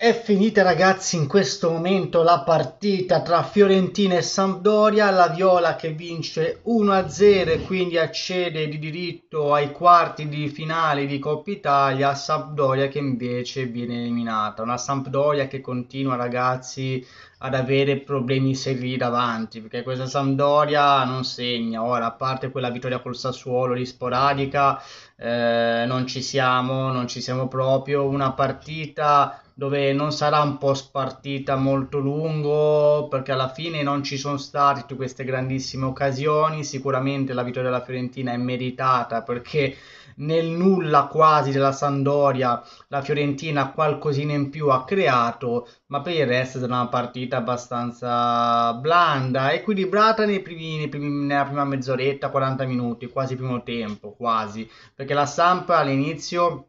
è finita ragazzi in questo momento la partita tra Fiorentina e Sampdoria, la Viola che vince 1-0 e quindi accede di diritto ai quarti di finale di Coppa Italia, Sampdoria che invece viene eliminata, una Sampdoria che continua ragazzi ad avere problemi seri davanti, perché questa Sampdoria non segna, ora a parte quella vittoria col Sassuolo lì sporadica, eh, non ci siamo, non ci siamo proprio, una partita dove non sarà un po' spartita molto lungo perché alla fine non ci sono state tutte queste grandissime occasioni, sicuramente la vittoria della Fiorentina è meritata perché nel nulla quasi della Sandoria la Fiorentina qualcosina in più ha creato, ma per il resto è stata una partita abbastanza blanda, equilibrata nei primi, nei primi, nella prima mezz'oretta, 40 minuti, quasi primo tempo, quasi, perché la Samp all'inizio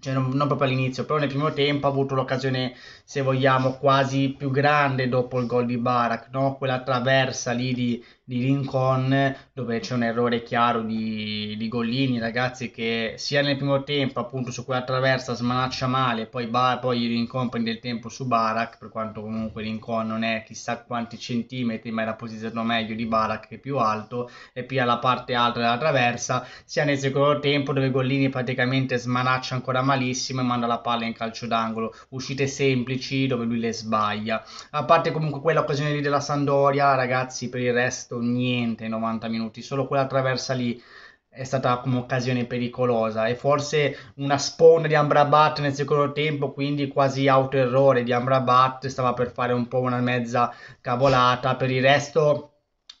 cioè non, non, proprio all'inizio, però nel primo tempo ha avuto l'occasione, se vogliamo, quasi più grande dopo il gol di Barak, no? quella traversa lì di, di Rincon dove c'è un errore chiaro di, di Gollini, ragazzi, che sia nel primo tempo appunto su quella traversa smanaccia male, poi, Bar- poi Rincon prende il tempo su Barak, per quanto comunque Lincoln non è chissà quanti centimetri, ma era posizionato meglio di Barak che è più alto, e più alla parte alta della traversa, sia nel secondo tempo dove Gollini praticamente smanaccia ancora malissimo e manda la palla in calcio d'angolo, uscite semplici dove lui le sbaglia. A parte comunque quell'occasione lì della Sandoria, ragazzi, per il resto niente, 90 minuti, solo quella traversa lì è stata un'occasione pericolosa e forse una sponda di Amrabat nel secondo tempo, quindi quasi auto errore di Amrabat, stava per fare un po' una mezza cavolata, per il resto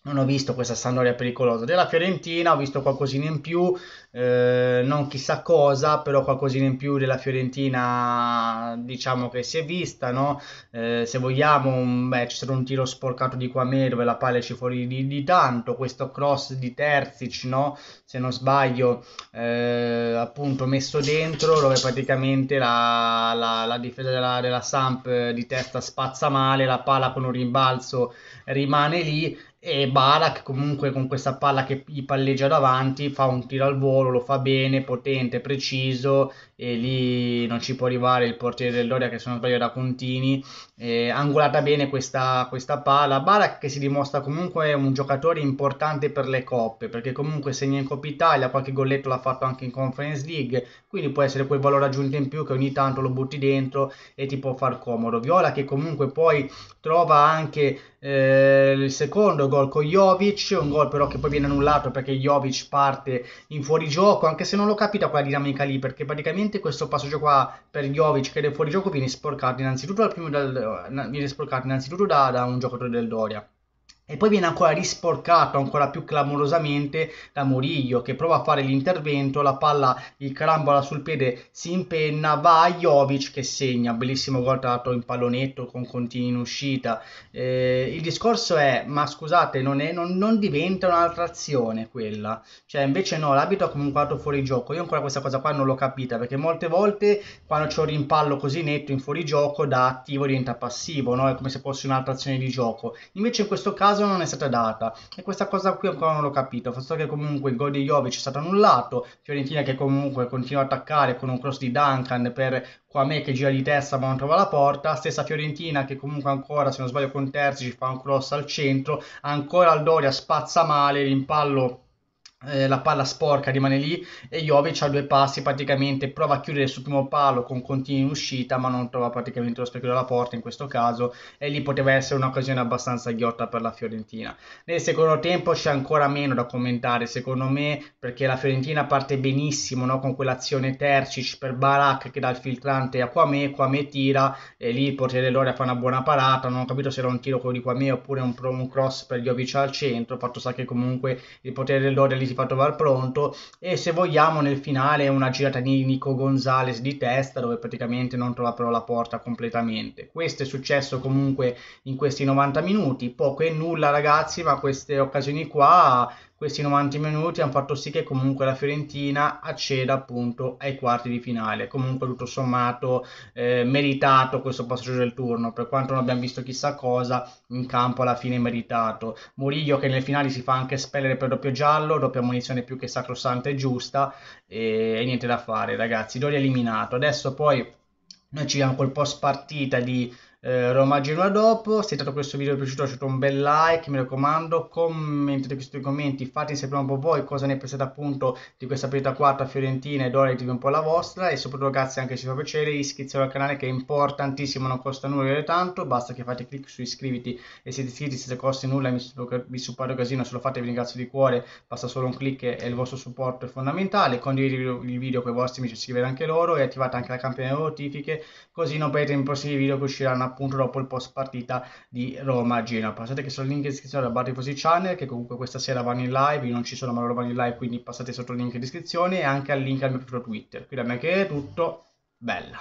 non ho visto questa Sandoria pericolosa. Della Fiorentina ho visto qualcosina in più, eh, non chissà cosa, però qualcosina in più della Fiorentina diciamo che si è vista, no? Eh, se vogliamo, un, beh, c'è stato un tiro sporcato di qua me dove la palla ci fuori di, di, tanto, questo cross di Terzic, no? Se non sbaglio, eh, appunto messo dentro dove praticamente la, la, la difesa della, della Samp di testa spazza male, la palla con un rimbalzo rimane lì e Barak comunque con questa palla che gli palleggia davanti fa un tiro al volo, lo fa bene, potente, preciso e lì non ci può arrivare il portiere del dell'Oria che se non sbaglio era Contini eh, angolata bene questa, questa, palla Barak che si dimostra comunque un giocatore importante per le coppe perché comunque segna in Coppa Italia qualche golletto l'ha fatto anche in Conference League quindi può essere quel valore aggiunto in più che ogni tanto lo butti dentro e ti può far comodo Viola che comunque poi trova anche eh, il secondo gol con Jovic, un gol però che poi viene annullato perché Jovic parte in fuorigioco, anche se non lo capita quella dinamica lì, perché praticamente questo passaggio qua per Jovic che è fuorigioco viene sporcato innanzitutto, dal primo, dal, eh, viene sporcato innanzitutto da, da un giocatore del Doria e poi viene ancora risporcato ancora più clamorosamente da Murillo che prova a fare l'intervento, la palla gli crambola sul piede, si impenna, va a Jovic che segna, bellissimo gol tratto in pallonetto con continui in uscita. Eh, il discorso è, ma scusate, non, è, non, non diventa un'altra azione quella. Cioè invece no, l'abito ha comunque dato fuori gioco. Io ancora questa cosa qua non l'ho capita perché molte volte quando c'è un rimpallo così netto in fuori gioco da attivo diventa passivo, no? è come se fosse un'altra azione di gioco. Invece in questo caso caso non è stata data e questa cosa qui ancora non l'ho capito, forse che comunque il gol di Jovic è stato annullato, Fiorentina che comunque continua a attaccare con un cross di Duncan per Kwame che gira di testa ma non trova la porta, stessa Fiorentina che comunque ancora se non sbaglio con Terzi ci fa un cross al centro, ancora Aldoria spazza male, l'impallo... Eh, la palla sporca rimane lì e Jovic ha due passi praticamente prova a chiudere sul primo palo con continui in uscita ma non trova praticamente lo specchio della porta in questo caso e lì poteva essere un'occasione abbastanza ghiotta per la Fiorentina nel secondo tempo c'è ancora meno da commentare secondo me perché la Fiorentina parte benissimo no? con quell'azione Tercic per Barak che dà il filtrante a Quame Quame tira e lì il portiere Loria fa una buona parata non ho capito se era un tiro quello di Quame oppure un, un cross per Jovic al centro fatto sa che comunque il portiere Loria lì si fa trovare pronto e se vogliamo nel finale è una girata di Nico Gonzalez di testa dove praticamente non trova però la porta completamente. Questo è successo comunque in questi 90 minuti, poco e nulla ragazzi, ma queste occasioni qua questi 90 minuti hanno fatto sì che comunque la Fiorentina acceda appunto ai quarti di finale. Comunque tutto sommato eh, meritato questo passaggio del turno, per quanto non abbiamo visto chissà cosa, in campo alla fine meritato. Murillo che nelle finali si fa anche spellere per doppio giallo, doppia munizione più che sacrosanta e giusta, e, e niente da fare ragazzi, Dori eliminato. Adesso poi noi ci abbiamo quel post partita di eh, Roma Genoa dopo. Se tanto questo video vi è piaciuto lasciate un bel like, mi raccomando, commentate questi sui commenti, fatemi sapere un po' voi cosa ne pensate appunto di questa partita 4 Fiorentina ed ora un po' la vostra e soprattutto ragazzi anche se vi fa piacere iscrivetevi al canale che è importantissimo, non costa nulla tanto, basta che fate clic su iscriviti e siete iscritti senza costa nulla, mi, vi supporto casino, se lo fate vi ringrazio di cuore, basta solo un clic e il vostro supporto è fondamentale, condividete il video con i vostri amici, iscrivete anche loro e attivate anche la campanella delle notifiche così non perdete i prossimi video che usciranno appunto dopo il post partita di Roma-Genoa. Passate che sono il link in descrizione da Barry Fosi Channel, che comunque questa sera vanno in live, io non ci sono ma loro vanno in live, quindi passate sotto il link in descrizione e anche al link al mio profilo Twitter. Qui da me che è tutto, bella!